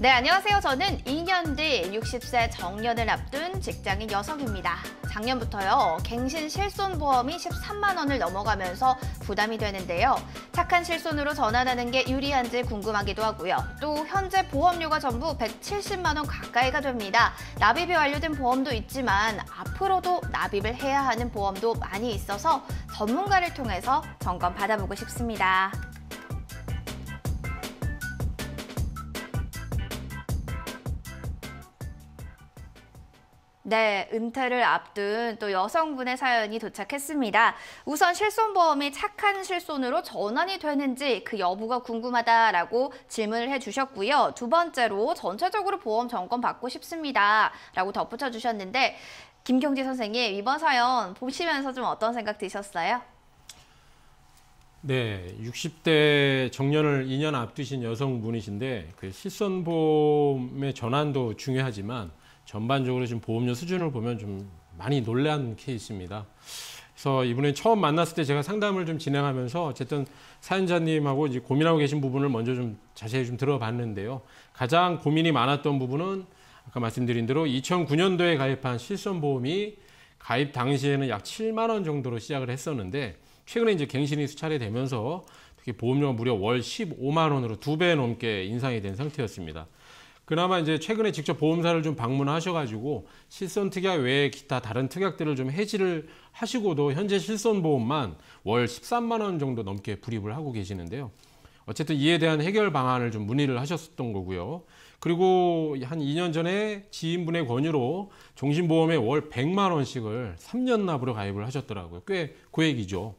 네, 안녕하세요. 저는 2년 뒤 60세 정년을 앞둔 직장인 여성입니다. 작년부터요, 갱신 실손보험이 13만원을 넘어가면서 부담이 되는데요. 착한 실손으로 전환하는 게 유리한지 궁금하기도 하고요. 또 현재 보험료가 전부 170만원 가까이가 됩니다. 납입이 완료된 보험도 있지만 앞으로도 납입을 해야 하는 보험도 많이 있어서 전문가를 통해서 점검 받아보고 싶습니다. 네, 은퇴를 앞둔 또 여성분의 사연이 도착했습니다. 우선 실손보험이 착한 실손으로 전환이 되는지 그 여부가 궁금하다라고 질문을 해주셨고요. 두 번째로 전체적으로 보험 점검 받고 싶습니다. 라고 덧붙여 주셨는데 김경지 선생님, 이번 사연 보시면서 좀 어떤 생각 드셨어요? 네, 60대 정년을 2년 앞두신 여성분이신데 그 실손보험의 전환도 중요하지만 전반적으로 지금 보험료 수준을 보면 좀 많이 놀란 케이스입니다. 그래서 이분이 처음 만났을 때 제가 상담을 좀 진행하면서 어쨌든 사연자님하고 이제 고민하고 계신 부분을 먼저 좀 자세히 좀 들어봤는데요. 가장 고민이 많았던 부분은 아까 말씀드린 대로 2009년도에 가입한 실손보험이 가입 당시에는 약 7만 원 정도로 시작을 했었는데 최근에 이제 갱신이 수차례 되면서 특히 보험료가 무려 월 15만 원으로 두 배 넘게 인상이 된 상태였습니다. 그나마 이제 최근에 직접 보험사를 좀 방문하셔가지고 실손 특약 외에 기타 다른 특약들을 좀 해지를 하시고도 현재 실손 보험만 월 13만 원 정도 넘게 불입을 하고 계시는데요. 어쨌든 이에 대한 해결 방안을 좀 문의를 하셨던 거고요. 그리고 한 2년 전에 지인분의 권유로 종신보험에 월 100만 원씩을 3년 납으로 가입을 하셨더라고요. 꽤 고액이죠.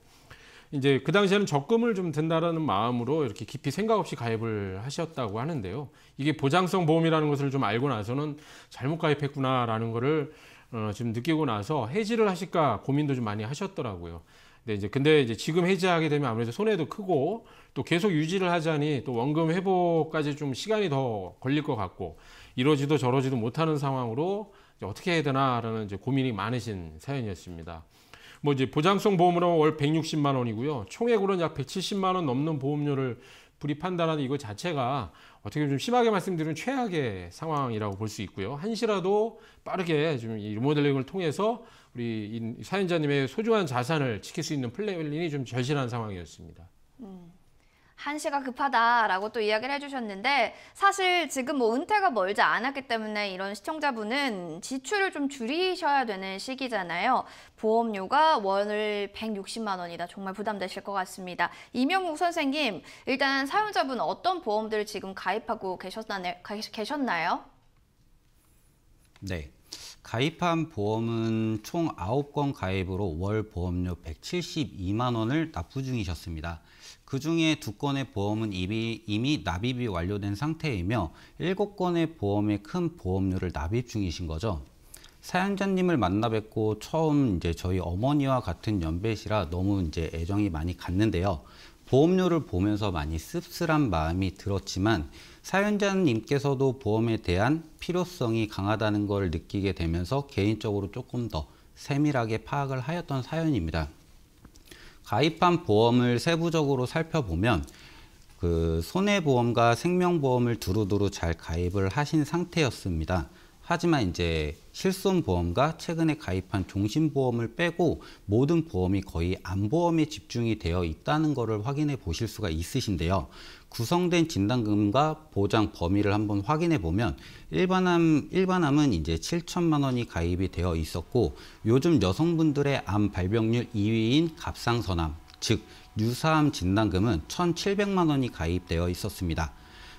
이제 그 당시에는 적금을 좀 든다라는 마음으로 이렇게 깊이 생각 없이 가입을 하셨다고 하는데요. 이게 보장성 보험이라는 것을 좀 알고 나서는 잘못 가입했구나라는 거를 어, 지금 느끼고 나서 해지를 하실까 고민도 좀 많이 하셨더라고요. 근데 이제 근데 이제 지금 해지하게 되면 아무래도 손해도 크고 또 계속 유지를 하자니 또 원금 회복까지 좀 시간이 더 걸릴 것 같고 이러지도 저러지도 못하는 상황으로 어떻게 해야 되나라는 이제 고민이 많으신 사연이었습니다. 뭐 이제 보장성 보험으로 월 160만 원이고요. 총액으로는 약 170만 원 넘는 보험료를 불입한다라는 이거 자체가 어떻게 좀 심하게 말씀드리면 최악의 상황이라고 볼 수 있고요. 한시라도 빠르게 좀이 리모델링을 통해서 우리 사연자님의 소중한 자산을 지킬 수 있는 플레이링이 좀 절실한 상황이었습니다. 음. 한시가 급하다라고 또 이야기를 해주셨는데 사실 지금 뭐 은퇴가 멀지 않았기 때문에 이런 시청자분은 지출을 좀 줄이셔야 되는 시기잖아요. 보험료가 원을 160만 원이다. 정말 부담되실 것 같습니다. 이명욱 선생님, 일단 사용자분 어떤 보험들을 지금 가입하고 계셨나요? 네. 가입한 보험은 총 아홉 건 가입으로 월 보험료 172만 원을 납부 중이셨습니다. 그 중에 두 건의 보험은 이미, 이미 납입이 완료된 상태이며 일곱 건의 보험의 큰 보험료를 납입 중이신 거죠. 사연자님을 만나 뵙고 처음 이제 저희 어머니와 같은 연배시라 너무 이제 애정이 많이 갔는데요. 보험료를 보면서 많이 씁쓸한 마음이 들었지만 사연자님께서도 보험에 대한 필요성이 강하다는 걸 느끼게 되면서 개인적으로 조금 더 세밀하게 파악을 하였던 사연입니다. 가입한 보험을 세부적으로 살펴보면 그 손해보험과 생명보험을 두루두루 잘 가입을 하신 상태였습니다. 하지만 이제 실손보험과 최근에 가입한 종신보험을 빼고 모든 보험이 거의 안보험에 집중이 되어 있다는 것을 확인해 보실 수가 있으신데요. 구성된 진단금과 보장 범위를 한번 확인해 보면 일반암 일반암은 이제 7천만 원이 가입이 되어 있었고 요즘 여성분들의 암 발병률 2위인 갑상선암 즉 유사암 진단금은 1,700만 원이 가입되어 있었습니다.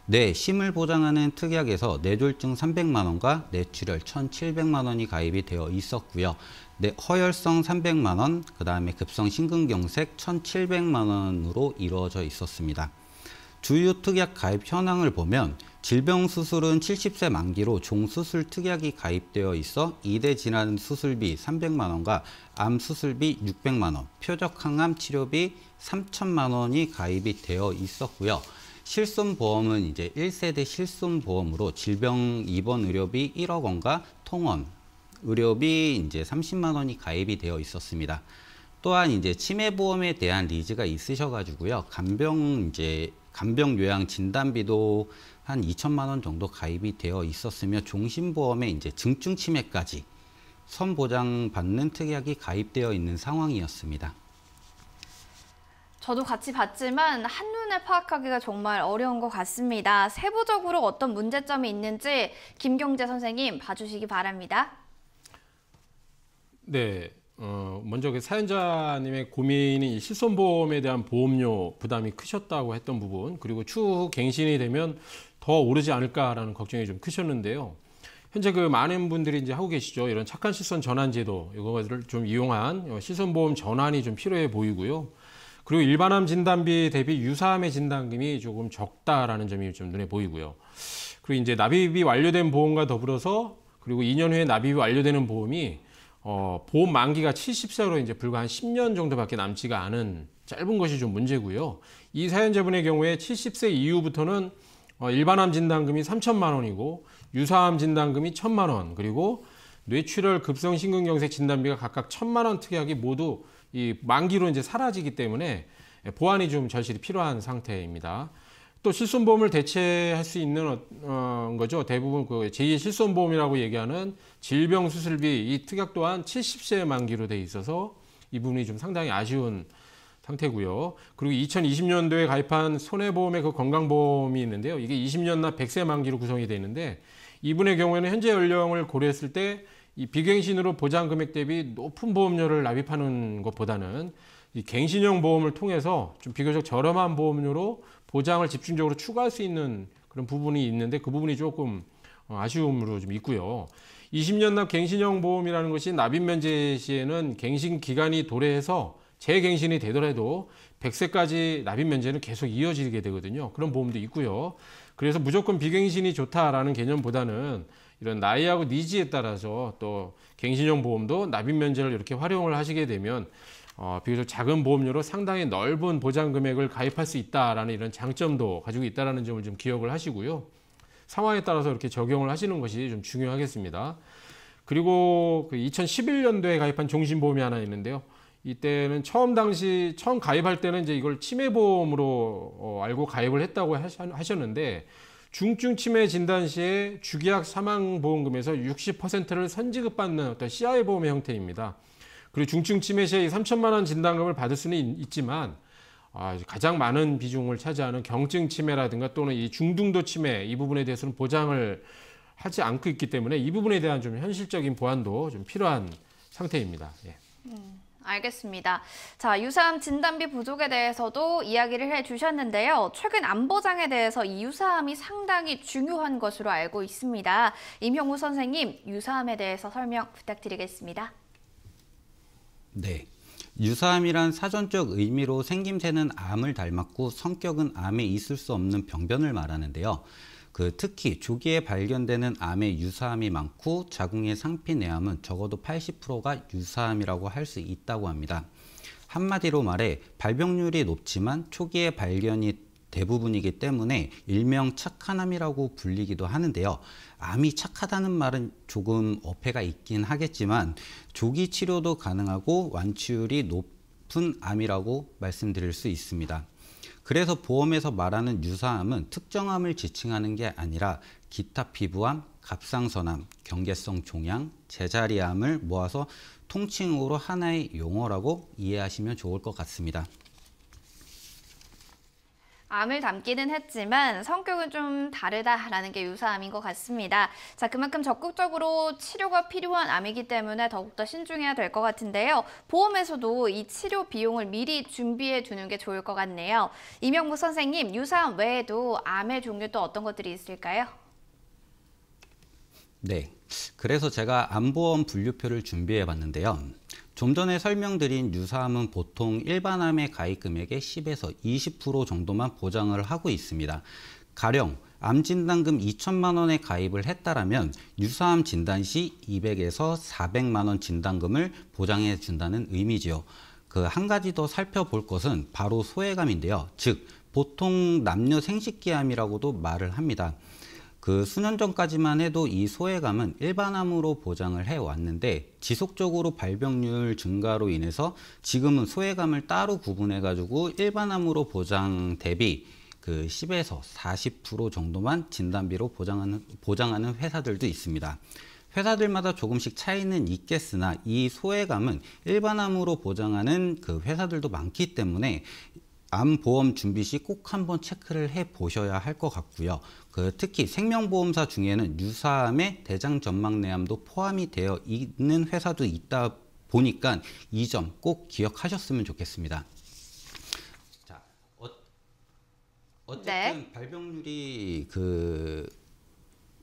뇌 네, 심을 보장하는 특약에서 뇌졸중 300만 원과 뇌출혈 1,700만 원이 가입이 되어 있었고요. 뇌 네, 허혈성 300만 원, 그다음에 급성 심근경색 1,700만 원으로 이루어져 있었습니다. 주요 특약 가입 현황을 보면 질병 수술은 70세 만기로 종수술 특약이 가입되어 있어 이대 질환 수술비 300만 원과 암 수술비 600만 원, 표적항암 치료비 3천만 원이 가입이 되어 있었고요. 실손보험은 이제 1세대 실손보험으로 질병 입원 의료비 1억 원과 통원 의료비 이제 30만 원이 가입이 되어 있었습니다. 또한 이제 치매 보험에 대한 리즈가 있으셔 가지고요. 간병 이제 간병 요양 진단비도 한 2천만 원 정도 가입이 되어 있었으며 종신보험에 이제 증증 침해까지 선보장 받는 특약이 가입되어 있는 상황이었습니다. 저도 같이 봤지만 한눈에 파악하기가 정말 어려운 것 같습니다. 세부적으로 어떤 문제점이 있는지 김경재 선생님 봐주시기 바랍니다. 네, 어, 먼저 그 사연자님의 고민이 실손보험에 대한 보험료 부담이 크셨다고 했던 부분 그리고 추후 갱신이 되면 더 오르지 않을까라는 걱정이 좀 크셨는데요. 현재 그 많은 분들이 이제 하고 계시죠. 이런 착한 실손 전환 제도 이거를 좀 이용한 어, 실손보험 전환이 좀 필요해 보이고요. 그리고 일반암 진단비 대비 유사암의 진단금이 조금 적다라는 점이 좀 눈에 보이고요. 그리고 이제 납입이 완료된 보험과 더불어서 그리고 2년 후에 납입이 완료되는 보험이 어, 보험 만기가 70세로 이제 불과 한 10년 정도밖에 남지가 않은 짧은 것이 좀 문제고요. 이 사연자분의 경우에 70세 이후부터는 어, 일반암 진단금이 3천만 원이고 유사암 진단금이 1천만 원 그리고 뇌출혈 급성 신근경색 진단비가 각각 1천만 원 특약이 모두 이 만기로 이제 사라지기 때문에 보완이 좀 절실히 필요한 상태입니다. 또 실손보험을 대체할 수 있는 어, 어, 거죠. 대부분 그 제2의 실손보험이라고 얘기하는 질병 수술비 이 특약 또한 70세 만기로 돼 있어서 이 부분이 좀 상당히 아쉬운 상태고요. 그리고 2020년도에 가입한 손해보험의 그 건강보험이 있는데요. 이게 20년나 100세 만기로 구성이 되는데 이분의 경우에는 현재 연령을 고려했을 때 이 비갱신으로 보장 금액 대비 높은 보험료를 납입하는 것보다는 이 갱신형 보험을 통해서 좀 비교적 저렴한 보험료로 보장을 집중적으로 추가할 수 있는 그런 부분이 있는데 그 부분이 조금 어, 아쉬움으로 좀 있고요. 20년납 갱신형 보험이라는 것이 납입 면제 시에는 갱신 기간이 도래해서 재갱신이 되더라도 100세까지 납입 면제는 계속 이어지게 되거든요. 그런 보험도 있고요. 그래서 무조건 비갱신이 좋다라는 개념보다는 이런 나이하고 니즈에 따라서 또 갱신형 보험도 납입 면제를 이렇게 활용을 하시게 되면 어, 비교적 작은 보험료로 상당히 넓은 보장 금액을 가입할 수 있다라는 이런 장점도 가지고 있다라는 점을 좀 기억을 하시고요. 상황에 따라서 이렇게 적용을 하시는 것이 좀 중요하겠습니다. 그리고 그 2011년도에 가입한 종신보험이 하나 있는데요. 이때는 처음 당시 처음 가입할 때는 이제 이걸 치매보험으로 어, 알고 가입을 했다고 하셨는데 중증 치매 진단 시에 주기약 사망 보험금에서 60%를 선지급받는 어떤 CI 보험의 형태입니다. 그리고 중증 치매 시에 3천만 원 진단금을 받을 수는 있지만 아, 가장 많은 비중을 차지하는 경증 치매라든가 또는 이 중등도 치매 이 부분에 대해서는 보장을 하지 않고 있기 때문에 이 부분에 대한 좀 현실적인 보완도 좀 필요한 상태입니다. 예. 네, 알겠습니다. 자, 유사암 진단비 부족에 대해서도 이야기를 해 주셨는데요. 최근 안보장에 대해서 이 유사암이 상당히 중요한 것으로 알고 있습니다. 임형우 선생님, 유사암에 대해서 설명 부탁드리겠습니다. 네. 유사암이란 사전적 의미로 생김새는 암을 닮았고 성격은 암에 있을 수 없는 병변을 말하는데요. 그 특히 조기에 발견되는 암에 유사암이 많고 자궁의 상피내암은 적어도 80%가 유사암이라고 할 수 있다고 합니다. 한마디로 말해 발병률이 높지만 초기에 발견이 대부분이기 때문에 일명 착한암이라고 불리기도 하는데요. 암이 착하다는 말은 조금 어폐가 있긴 하겠지만 조기 치료도 가능하고 완치율이 높은 암이라고 말씀드릴 수 있습니다. 그래서 보험에서 말하는 유사암은 특정암을 지칭하는 게 아니라 기타 피부암, 갑상선암, 경계성 종양, 제자리암을 모아서 통칭으로 하나의 용어라고 이해하시면 좋을 것 같습니다. 암을 담기는 했지만 성격은 좀 다르다라는 게 유사암인 것 같습니다. 자, 그만큼 적극적으로 치료가 필요한 암이기 때문에 더욱더 신중해야 될 것 같은데요. 보험에서도 이 치료 비용을 미리 준비해 두는 게 좋을 것 같네요. 이명무 선생님, 유사암 외에도 암의 종류 또 어떤 것들이 있을까요? 네. 그래서 제가 암보험 분류표를 준비해 봤는데요. 좀 전에 설명드린 유사함은 보통 일반암의 가입 금액의 10에서 20% 정도만 보장을 하고 있습니다. 가령 암진단금 2천만 원에 가입을 했다라면 유사암 진단 시 200에서 400만 원 진단금을 보장해 준다는 의미지요. 그 한 가지 더 살펴볼 것은 바로 소외감인데요. 즉 보통 남녀 생식기암이라고도 말을 합니다. 그 수년 전까지만 해도 이 소외감은 일반암으로 보장을 해왔는데 지속적으로 발병률 증가로 인해서 지금은 소외감을 따로 구분해가지고 일반암으로 보장 대비 그 10에서 40% 정도만 진단비로 보장하는, 보장하는 회사들도 있습니다. 회사들마다 조금씩 차이는 있겠으나 이 소외감은 일반암으로 보장하는 그 회사들도 많기 때문에 암 보험 준비 시 꼭 한번 체크를 해 보셔야 할 것 같고요. 그 특히 생명보험사 중에는 유사암의 대장 전막내암도 포함이 되어 있는 회사도 있다 보니까 이 점 꼭 기억하셨으면 좋겠습니다. 자, 어, 어쨌든 네. 발병률이 그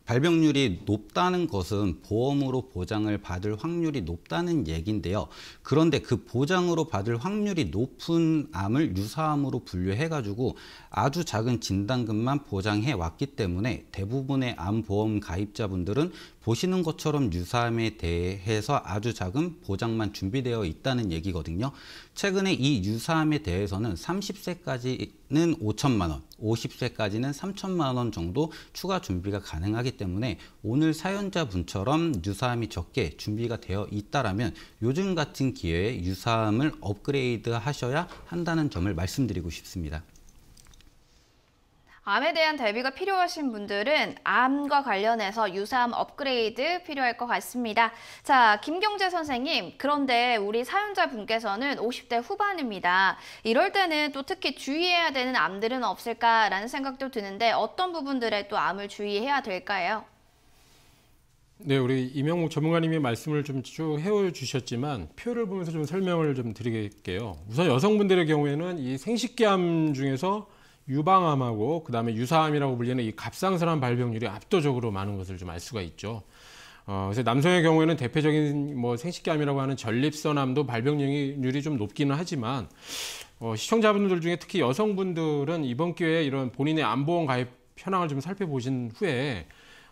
발병률이 높다는 것은 보험으로 보장을 받을 확률이 높다는 얘기인데요. 그런데 그 보장으로 받을 확률이 높은 암을 유사암으로 분류해가지고 아주 작은 진단금만 보장해 왔기 때문에 대부분의 암 보험 가입자분들은 보시는 것처럼 유사함에 대해서 아주 작은 보장만 준비되어 있다는 얘기거든요. 최근에 이 유사함에 대해서는 30세까지는 5천만 원, 50세까지는 3천만 원 정도 추가 준비가 가능하기 때문에 오늘 사연자분처럼 유사함이 적게 준비가 되어 있다라면 요즘 같은 기회에 유사함을 업그레이드 하셔야 한다는 점을 말씀드리고 싶습니다. 암에 대한 대비가 필요하신 분들은 암과 관련해서 유사암 업그레이드 필요할 것 같습니다. 자, 김경재 선생님, 그런데 우리 사연자분께서는 50대 후반입니다. 이럴 때는 또 특히 주의해야 되는 암들은 없을까라는 생각도 드는데 어떤 부분들에 또 암을 주의해야 될까요? 네, 우리 이명목 전문가님이 말씀을 좀 쭉 해주셨지만 표를 보면서 좀 설명을 좀 드릴게요. 우선 여성분들의 경우에는 이 생식기암 중에서 유방암하고 그다음에 유사암이라고 불리는 이 갑상선암 발병률이 압도적으로 많은 것을 좀 알 수가 있죠. 어, 그래서 남성의 경우에는 대표적인 뭐 생식기암이라고 하는 전립선암도 발병률이 좀 높기는 하지만 어, 시청자분들 중에 특히 여성분들은 이번 기회에 이런 본인의 암보험 가입 현황을 좀 살펴보신 후에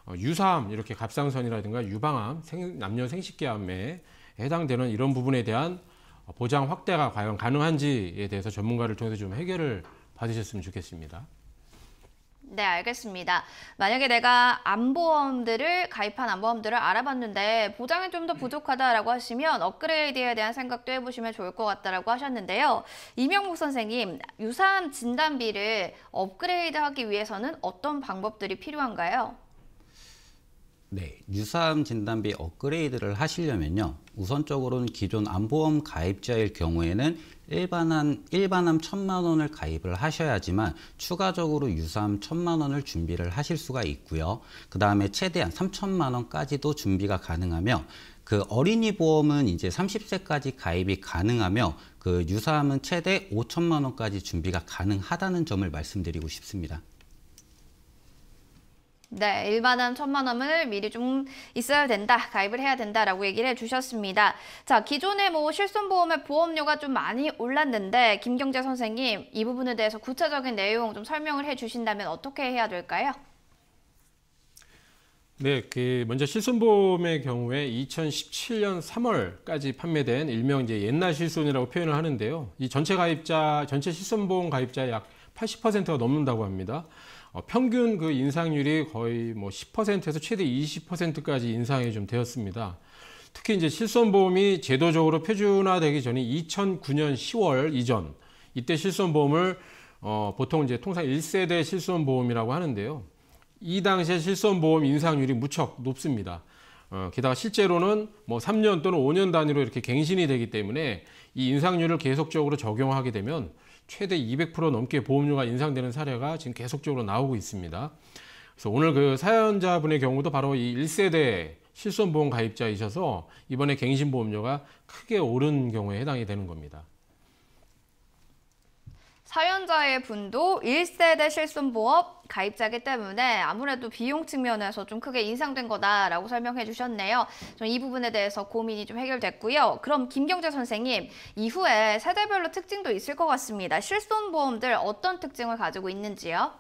어, 유사암 이렇게 갑상선이라든가 유방암, 생, 남녀 생식기암에 해당되는 이런 부분에 대한 보장 확대가 과연 가능한지에 대해서 전문가를 통해서 좀 해결을 받으셨으면 좋겠습니다. 네, 알겠습니다. 만약에 내가 안보험들을 가입한 안보험들을 알아봤는데 보장이 좀 더 부족하다라고 하시면 업그레이드에 대한 생각도 해보시면 좋을 것 같다라고 하셨는데요. 이명국 선생님, 유사암 진단비를 업그레이드하기 위해서는 어떤 방법들이 필요한가요? 네, 유사암 진단비 업그레이드를 하시려면요. 우선적으로는 기존 암보험 가입자일 경우에는 일반암 일반암 천만 원을 가입을 하셔야지만 추가적으로 유사암 천만 원을 준비를 하실 수가 있고요. 그 다음에 최대한 삼천만 원까지도 준비가 가능하며 그 어린이 보험은 이제 30세까지 가입이 가능하며 그 유사암은 최대 5천만 원까지 준비가 가능하다는 점을 말씀드리고 싶습니다. 네, 일만 원, 천만 원을 미리 좀 있어야 된다, 가입을 해야 된다라고 얘기를 해주셨습니다. 자, 기존에 뭐 실손보험의 보험료가 좀 많이 올랐는데 김경재 선생님 이 부분에 대해서 구체적인 내용 좀 설명을 해주신다면 어떻게 해야 될까요? 네, 그 먼저 실손보험의 경우에 2017년 3월까지 판매된 일명 이제 옛날 실손이라고 표현을 하는데요. 이 전체 가입자, 전체 실손보험 가입자의 약 80%가 넘는다고 합니다. 어, 평균 그 인상률이 거의 뭐 10%에서 최대 20%까지 인상이 좀 되었습니다. 특히 이제 실손보험이 제도적으로 표준화되기 전인 2009년 10월 이전 이때 실손보험을 어, 보통 이제 통상 1세대 실손보험이라고 하는데요. 이 당시에 실손보험 인상률이 무척 높습니다. 어, 게다가 실제로는 뭐 3년 또는 5년 단위로 이렇게 갱신이 되기 때문에 이 인상률을 계속적으로 적용하게 되면 최대 200% 넘게 보험료가 인상되는 사례가 지금 계속적으로 나오고 있습니다. 그래서 오늘 그 사연자분의 경우도 바로 이 1세대 실손보험 가입자이셔서 이번에 갱신보험료가 크게 오른 경우에 해당이 되는 겁니다. 사연자의 분도 1세대 실손보험 가입자기 때문에 아무래도 비용 측면에서 좀 크게 인상된 거다라고 설명해 주셨네요. 좀이 부분에 대해서 고민이 좀 해결됐고요. 그럼 김경재 선생님, 이후에 세대별로 특징도 있을 것 같습니다. 실손보험들 어떤 특징을 가지고 있는지요?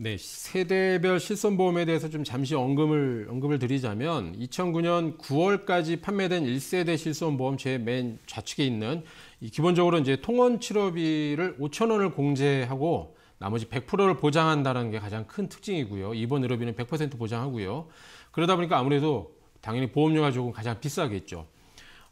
네, 세대별 실손보험에 대해서 좀 잠시 언급을, 언급을 드리자면 2009년 9월까지 판매된 1세대 실손보험 제 맨 좌측에 있는 기본적으로 이제 통원 치료비를 5천 원을 공제하고 나머지 100%를 보장한다는 게 가장 큰 특징이고요. 이번 의료비는 100% 보장하고요. 그러다 보니까 아무래도 당연히 보험료가 조금 가장 비싸겠죠.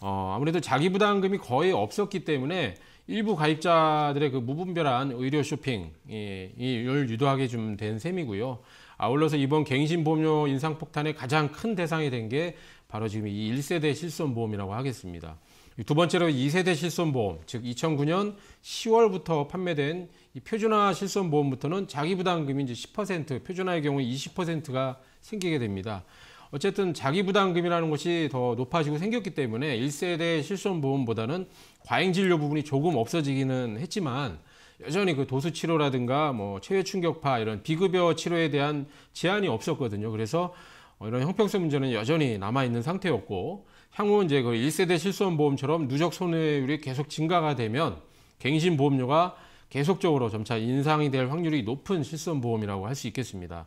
어, 아무래도 자기 부담금이 거의 없었기 때문에 일부 가입자들의 그 무분별한 의료 쇼핑을 예, 유도하게 좀 된 셈이고요. 아울러서 이번 갱신보험료 인상폭탄의 가장 큰 대상이 된 게 바로 지금 이 1세대 실손보험이라고 하겠습니다. 두 번째로 2세대 실손보험, 즉 2009년 10월부터 판매된 이 표준화 실손보험부터는 자기부담금이 이제 10%, 표준화의 경우 20%가 생기게 됩니다. 어쨌든 자기 부담금이라는 것이 더 높아지고 생겼기 때문에 1세대 실손보험보다는 과잉 진료 부분이 조금 없어지기는 했지만 여전히 그 도수 치료라든가 뭐최외 충격파 이런 비급여 치료에 대한 제한이 없었거든요. 그래서 어, 이런 형평성 문제는 여전히 남아 있는 상태였고 향후 이제 그 1세대 실손보험처럼 누적 손해율이 계속 증가가 되면 갱신 보험료가 계속적으로 점차 인상이 될 확률이 높은 실손보험이라고 할 수 있겠습니다.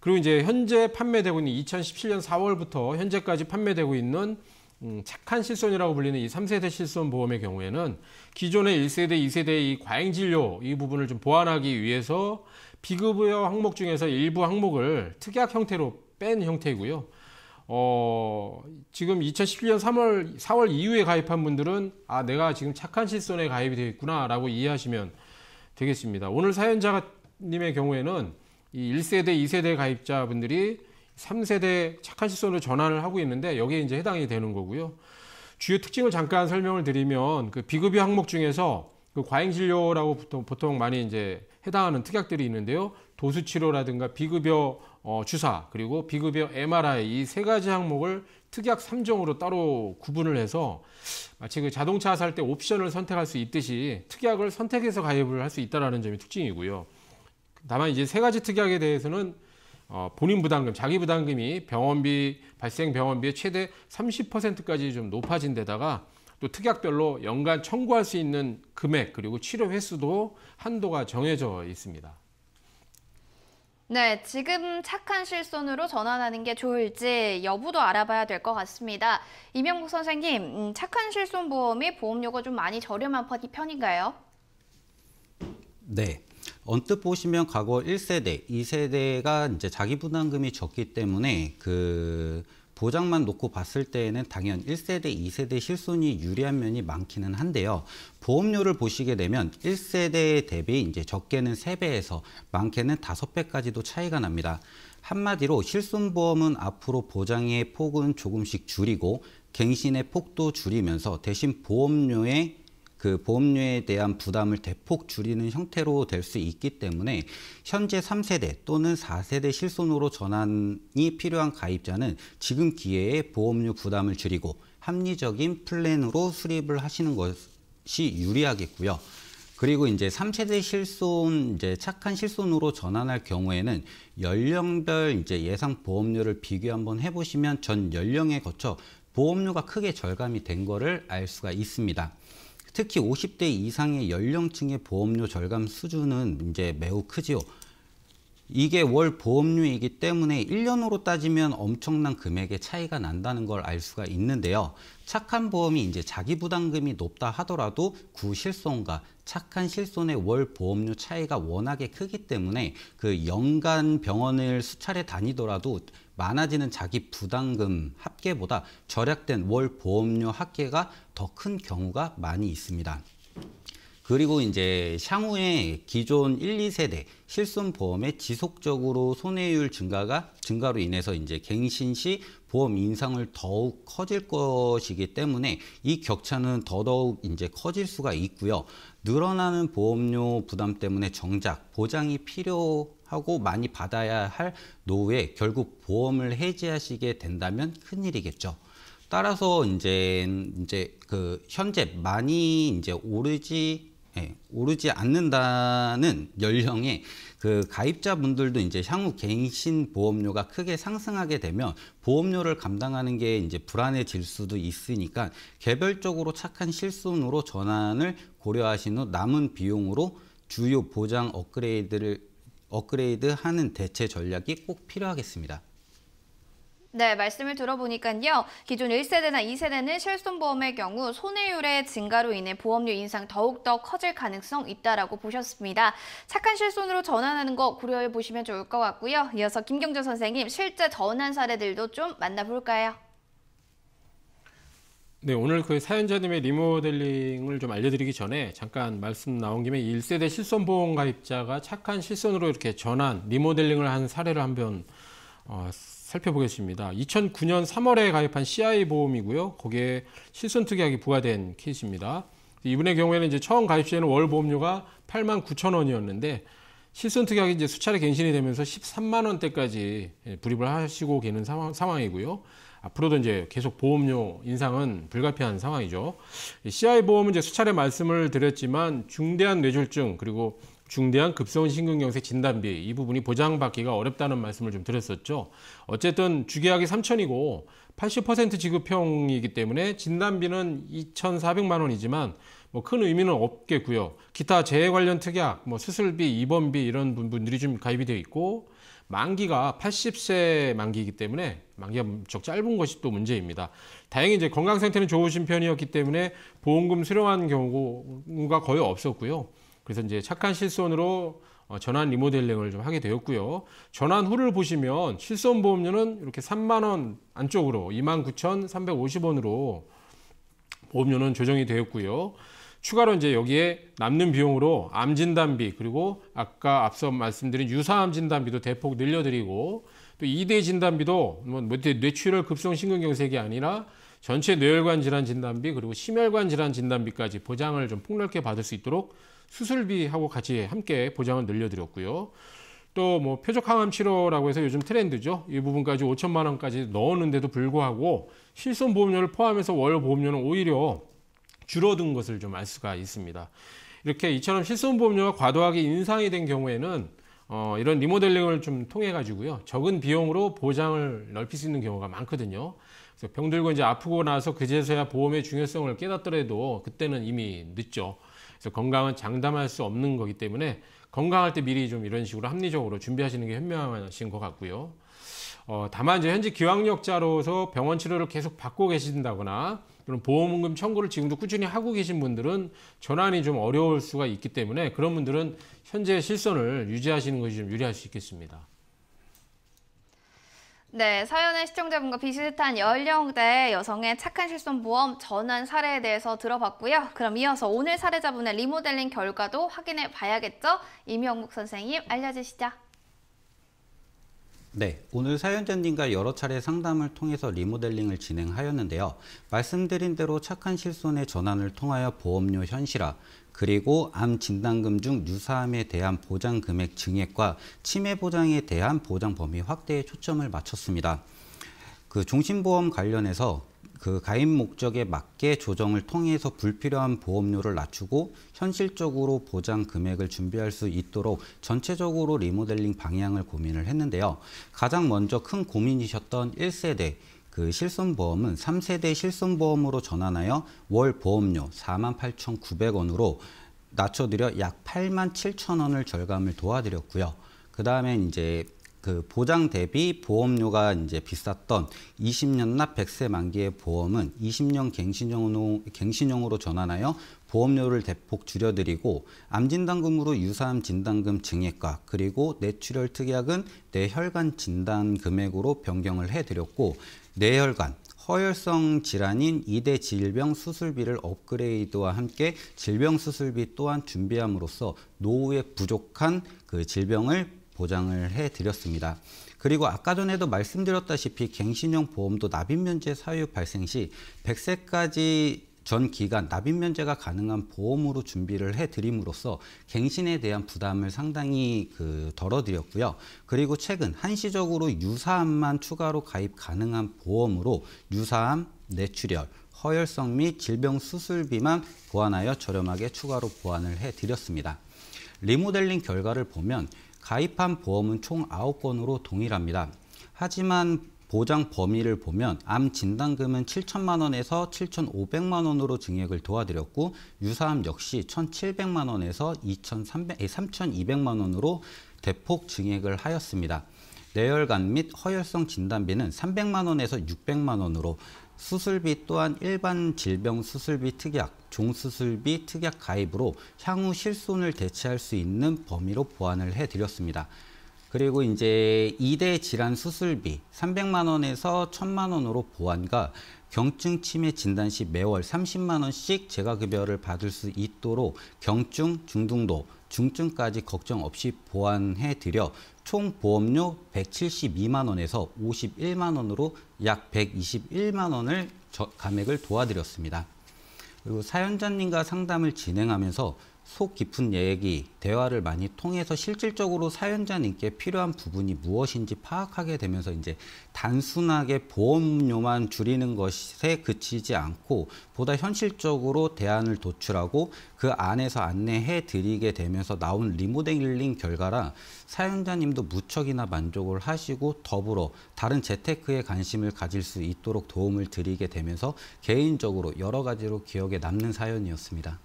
그리고 이제 현재 판매되고 있는 2017년 4월부터 현재까지 판매되고 있는 음, 착한 실손이라고 불리는 이 3세대 실손 보험의 경우에는 기존의 1세대, 2세대 의 과잉 진료 이 부분을 좀 보완하기 위해서 비급여 항목 중에서 일부 항목을 특약 형태로 뺀 형태이고요. 어, 지금 2017년 3월, 4월 이후에 가입한 분들은 아, 내가 지금 착한 실손에 가입이 되어 있구나라고 이해하시면 되겠습니다. 오늘 사연자님의 경우에는 이 1세대, 2세대 가입자분들이 3세대 착한 시손으로 전환을 하고 있는데 여기에 이제 해당이 되는 거고요. 주요 특징을 잠깐 설명을 드리면 그 비급여 항목 중에서 그 과잉 진료라고 보통, 보통 많이 이제 해당하는 특약들이 있는데요. 도수 치료라든가 비급여 어, 주사 그리고 비급여 MRI 이 세 가지 항목을 특약 3종으로 따로 구분을 해서 마치 그 자동차 살 때 옵션을 선택할 수 있듯이 특약을 선택해서 가입을 할 수 있다라는 점이 특징이고요. 다만 이제 세 가지 특약에 대해서는 어, 본인 부담금, 자기 부담금이 병원비, 발생 병원비의 최대 30%까지 좀 높아진 데다가 또 특약별로 연간 청구할 수 있는 금액 그리고 치료 횟수도 한도가 정해져 있습니다. 네, 지금 착한 실손으로 전환하는 게 좋을지 여부도 알아봐야 될 것 같습니다. 이명국 선생님, 음, 착한 실손 보험이 보험료가 좀 많이 저렴한 편인가요? 네, 언뜻 보시면 과거 1세대, 2세대가 이제 자기 부담금이 적기 때문에 그 보장만 놓고 봤을 때에는 당연 1세대, 2세대 실손이 유리한 면이 많기는 한데요. 보험료를 보시게 되면 1세대 대비 이제 적게는 3배에서 많게는 5배까지도 차이가 납니다. 한마디로 실손보험은 앞으로 보장의 폭은 조금씩 줄이고 갱신의 폭도 줄이면서 대신 보험료의 그 보험료에 대한 부담을 대폭 줄이는 형태로 될 수 있기 때문에 현재 3세대 또는 4세대 실손으로 전환이 필요한 가입자는 지금 기회에 보험료 부담을 줄이고 합리적인 플랜으로 수립을 하시는 것이 유리하겠고요. 그리고 이제 3세대 실손, 이제 착한 실손으로 전환할 경우에는 연령별 이제 예상 보험료를 비교 한번 해보시면 전 연령에 거쳐 보험료가 크게 절감이 된 거를 알 수가 있습니다. 특히 50대 이상의 연령층의 보험료 절감 수준은 이제 매우 크지요. 이게 월 보험료이기 때문에 1년으로 따지면 엄청난 금액의 차이가 난다는 걸 알 수가 있는데요. 착한 보험이 이제 자기 부담금이 높다 하더라도 구실손과 착한 실손의 월 보험료 차이가 워낙에 크기 때문에 그 연간 병원을 수차례 다니더라도 많아지는 자기 부담금 합계보다 절약된 월 보험료 합계가 더 큰 경우가 많이 있습니다. 그리고 이제 향후에 기존 1, 2세대 실손보험의 지속적으로 손해율 증가가 증가로 인해서 이제 갱신 시 보험 인상을 더욱 커질 것이기 때문에 이 격차는 더더욱 이제 커질 수가 있고요. 늘어나는 보험료 부담 때문에 정작 보장이 필요 하고 많이 받아야 할 노후에 결국 보험을 해지하시게 된다면 큰일이겠죠. 따라서 이제 이제 그 현재 많이 이제 오르지 예, 오르지 않는다는 연령의 그 가입자분들도 이제 향후 갱신 보험료가 크게 상승하게 되면 보험료를 감당하는 게 이제 불안해질 수도 있으니까 개별적으로 착한 실손으로 전환을 고려하신 후 남은 비용으로 주요 보장 업그레이드를 업그레이드 하는 대체 전략이 꼭 필요하겠습니다. 네, 말씀을 들어보니까요. 기존 1세대나 2세대는 실손보험의 경우 손해율의 증가로 인해 보험료 인상 더욱더 커질 가능성 있다라고 보셨습니다. 착한 실손으로 전환하는 거 고려해 보시면 좋을 것 같고요. 이어서 김경주 선생님 실제 전환 사례들도 좀 만나볼까요? 네, 오늘 그 사연자님의 리모델링을 좀 알려드리기 전에 잠깐 말씀 나온 김에 1세대 실손보험 가입자가 착한 실손으로 이렇게 전환, 리모델링을 한 사례를 한번 어, 살펴보겠습니다. 2009년 3월에 가입한 CI 보험이고요. 거기에 실손 특약이 부과된 케이스입니다. 이분의 경우에는 이제 처음 가입 시에는 월 보험료가 8만 9천 원이었는데 실손 특약이 이제 수차례 갱신이 되면서 13만 원대까지 예, 불입을 하시고 계는 상황, 상황이고요. 앞으로도 이제 계속 보험료 인상은 불가피한 상황이죠. CI 보험은 이제 수차례 말씀을 드렸지만 중대한 뇌졸중 그리고 중대한 급성 신근경색 진단비 이 부분이 보장받기가 어렵다는 말씀을 좀 드렸었죠. 어쨌든 주계약이 3천이고 80% 지급형이기 때문에 진단비는 2,400만 원이지만 뭐 큰 의미는 없겠고요. 기타 재해 관련 특약, 뭐 수술비, 입원비 이런 부 분들이 좀 가입이 되어 있고 만기가 80세 만기이기 때문에 만기가 무척 짧은 것이 또 문제입니다. 다행히 이제 건강 상태는 좋으신 편이었기 때문에 보험금 수령한 경우가 거의 없었고요. 그래서 이제 착한 실손으로 어, 전환 리모델링을 좀 하게 되었고요. 전환 후를 보시면 실손 보험료는 이렇게 3만 원 안쪽으로 29,350원으로 보험료는 조정이 되었고요. 추가로 이제 여기에 남는 비용으로 암 진단비 그리고 아까 앞서 말씀드린 유사암 진단비도 대폭 늘려드리고 또 2대 진단비도 뭐 뇌출혈 급성 신경경색이 아니라 전체 뇌혈관 질환 진단비 그리고 심혈관 질환 진단비까지 보장을 좀 폭넓게 받을 수 있도록 수술비하고 같이 함께 보장을 늘려드렸고요. 또 뭐 표적항암 치료라고 해서 요즘 트렌드죠. 이 부분까지 5천만 원까지 넣었는데도 불구하고 실손보험료를 포함해서 월 보험료는 오히려 줄어든 것을 좀 알 수가 있습니다. 이렇게 이처럼 실손보험료가 과도하게 인상이 된 경우에는 어, 이런 리모델링을 좀 통해 가지고요 적은 비용으로 보장을 넓힐 수 있는 경우가 많거든요. 그래서 병들고 이제 아프고 나서 그제서야 보험의 중요성을 깨닫더라도 그때는 이미 늦죠. 그래서 건강은 장담할 수 없는 거기 때문에 건강할 때 미리 좀 이런 식으로 합리적으로 준비하시는 게 현명하신 것 같고요. 어, 다만 이제 현재 기왕역자로서 병원 치료를 계속 받고 계신다거나 그는 보험금 청구를 지금도 꾸준히 하고 계신 분들은 전환이 좀 어려울 수가 있기 때문에 그런 분들은 현재 실손을 유지하시는 것이 좀 유리할 수 있겠습니다. 네, 사연의 시청자분과 비슷한 연령대 여성의 착한 실손 보험 전환 사례에 대해서 들어봤고요. 그럼 이어서 오늘 사례자분의 리모델링 결과도 확인해 봐야겠죠? 임영국 선생님 알려주시죠. 네, 오늘 사연자님과 여러 차례 상담을 통해서 리모델링을 진행하였는데요. 말씀드린 대로 착한 실손의 전환을 통하여 보험료 현실화, 그리고 암 진단금 중 유사암에 대한 보장 금액 증액과 치매 보장에 대한 보장 범위 확대에 초점을 맞췄습니다. 그 종신보험 관련해서 그 가입 목적에 맞게 조정을 통해서 불필요한 보험료를 낮추고 현실적으로 보장 금액을 준비할 수 있도록 전체적으로 리모델링 방향을 고민을 했는데요. 가장 먼저 큰 고민이셨던 1세대 그 실손보험은 3세대 실손보험으로 전환하여 월 보험료 48,900원으로 낮춰드려 약 87,000원을 절감을 도와드렸고요. 그 다음에 이제 그 보장 대비 보험료가 이제 비쌌던 20년 납 100세 만기의 보험은 20년 갱신형으로, 갱신형으로 전환하여 보험료를 대폭 줄여드리고 암진단금으로 유사암 진단금 증액과 그리고 뇌출혈 특약은 뇌혈관 진단 금액으로 변경을 해드렸고 뇌혈관, 허혈성 질환인 이대 질병 수술비를 업그레이드와 함께 질병 수술비 또한 준비함으로써 노후에 부족한 그 질병을 보장을 해드렸습니다. 그리고 아까 전에도 말씀드렸다시피 갱신형 보험도 납입 면제 사유 발생 시 100세까지 전 기간 납입 면제가 가능한 보험으로 준비를 해드림으로써 갱신에 대한 부담을 상당히 그 덜어드렸고요. 그리고 최근 한시적으로 유사암만 추가로 가입 가능한 보험으로 유사암, 뇌출혈, 허혈성 및 질병 수술비만 보완하여 저렴하게 추가로 보완을 해드렸습니다. 리모델링 결과를 보면 가입한 보험은 총 9건으로 동일합니다. 하지만 보장 범위를 보면 암 진단금은 7천만 원에서 7,500만 원으로 증액을 도와드렸고 유사암 역시 1,700만 원에서 2,300, 3,200만 원으로 대폭 증액을 하였습니다. 뇌혈관 및 허혈성 진단비는 300만 원에서 600만 원으로 수술비 또한 일반 질병 수술비 특약, 종수술비 특약 가입으로 향후 실손을 대체할 수 있는 범위로 보완을 해드렸습니다. 그리고 이제 2대 질환 수술비 300만 원에서 1천만 원으로 보완과 경증 치매 진단 시 매월 30만 원씩 재가 급여를 받을 수 있도록 경증, 중등도, 중증까지 걱정 없이 보완해 드려 총 보험료 172만 원에서 51만 원으로 약 121만 원을 저, 감액을 도와드렸습니다. 그리고 사연자님과 상담을 진행하면서 속 깊은 얘기, 대화를 많이 통해서 실질적으로 사연자님께 필요한 부분이 무엇인지 파악하게 되면서 이제 단순하게 보험료만 줄이는 것에 그치지 않고 보다 현실적으로 대안을 도출하고 그 안에서 안내해 드리게 되면서 나온 리모델링 결과라 사연자님도 무척이나 만족을 하시고 더불어 다른 재테크에 관심을 가질 수 있도록 도움을 드리게 되면서 개인적으로 여러 가지로 기억에 남는 사연이었습니다.